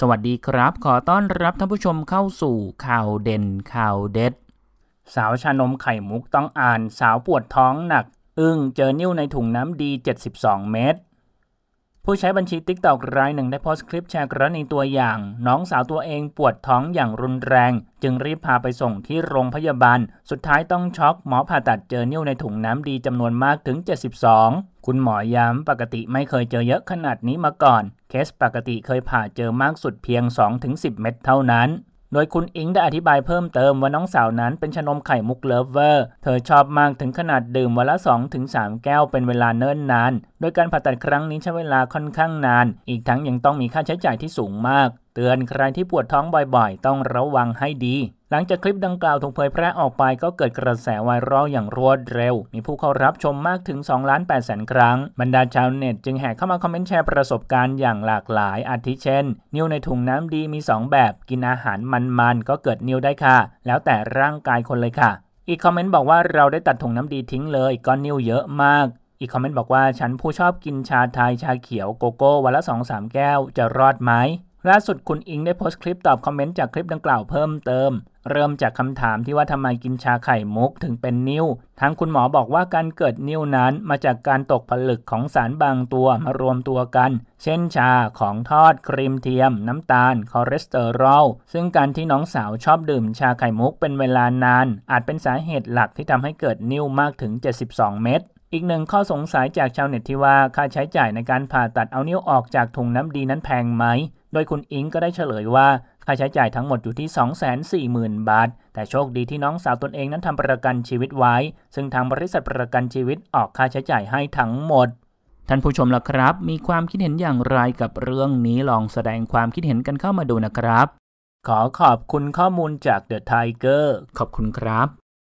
สวัสดีครับ ขอต้อนรับท่านผู้ชมเข้าสู่ข่าวเด่นข่าวเด็ด สาวชานมไข่มุกต้องอ่านสาวปวดท้องหนัก อึ้งเจอนิ้วในถุงน้ำดี 72 เมตรผู้ใช้บัญชีติ๊กตอกรายหนึ่งได้โพสต์คลิปแชร์กรณีตัวอย่าง น้องสาวตัวเองปวดท้องอย่างรุนแรง จึงรีบพาไปส่งที่โรงพยาบาล สุดท้ายต้องช็อกหมอผ่าตัดเจอเนิ้วในถุงน้ำดีจำนวนมากถึง 72 คุณหมอย้ำปกติไม่เคยเจอเยอะขนาดนี้มาก่อน เคสปกติเคยผ่าเจอมากสุดเพียง2-10 เม็ดเท่านั้นโดยคุณอิงได้อธิบายเพิ่มเติมว่าน้องสาวนั้นเป็นชนมไข่มุกเลิฟเวอร์ เธอชอบมากถึงขนาดดื่มวันละ2-3แก้วเป็นเวลาเนิ่นนาน โดยการผ่าตัดครั้งนี้ใช้เวลาค่อนข้างนาน อีกทั้งยังต้องมีค่าใช้จ่ายที่สูงมากเตือนใครที่ปวดท้องบ่อย ๆ ต้องระวังให้ดี หลังจากคลิปดังกล่าวถูกเผยแพร่ออกไปก็เกิดกระแสไวรัลอย่างรวดเร็ว มีผู้เข้ารับชมมากถึง2ล้าน8แสนครั้งบรรดาชาวเน็ต จึงแห่เข้ามาคอมเมนต์แชร์ประสบการณ์อย่างหลากหลายอาทิเช่น นิ้วในถุงน้ำดีมี 2 แบบ กินอาหารมันๆ ก็เกิดนิ้วได้ค่ะ แล้วแต่ร่างกายคนเลยค่ะ อีกคอมเมนต์บอกว่าเราได้ตัดถุงน้ำดีทิ้งเลย ก้อนนิ้วเยอะมาก อีกคอมเมนต์บอกว่าฉันผู้ชอบกินชาไทยชาเขียวโกโก้ วันละสสองามแก้ว จะรอดไหมล่าสุดคุณอิงได้โพสต์คลิปตอบคอมเมนต์จากคลิปดังกล่าวเพิ่มเติม เริ่มจากคำถามที่ว่าทำไมกินชาไข่มุก ถึงเป็นนิ้ว ทางคุณหมอบอกว่าการเกิดนิ้วนั้น มาจากการตกผลึกของสารบางตัวมารวมตัวกัน เช่นชาของทอด ครีมเทียม น้ำตาล คอเลสเตอรอล ซึ่งการที่น้องสาวชอบดื่มชาไข่มุก เป็นเวลานาน อาจเป็นสาเหตุหลักที่ทำให้เกิดนิ้วมากถึง 72 เม็ดอีกหนึ่งข้อสงสัยจากชาวเน็ตที่ว่าค่าใช้จ่ายในการผ่าตัดเอานิ้วออกจากถุงน้ำดีนั้นแพงไหม โดยคุณอิงก็ได้เฉลยว่าค่าใช้จ่ายทั้งหมดอยู่ที่ 240,000 บาท แต่โชคดีที่น้องสาวตนเองนั้นทำประกันชีวิตไว้ ซึ่งทางบริษัทประกันชีวิตออกค่าใช้จ่ายให้ทั้งหมด ท่านผู้ชมล่ะครับ มีความคิดเห็นอย่างไรกับเรื่องนี้ ลองแสดงความคิดเห็นกันเข้ามาดูนะครับ ขอขอบคุณข้อมูลจากเดอะไทเกอร์ขอบคุณครับ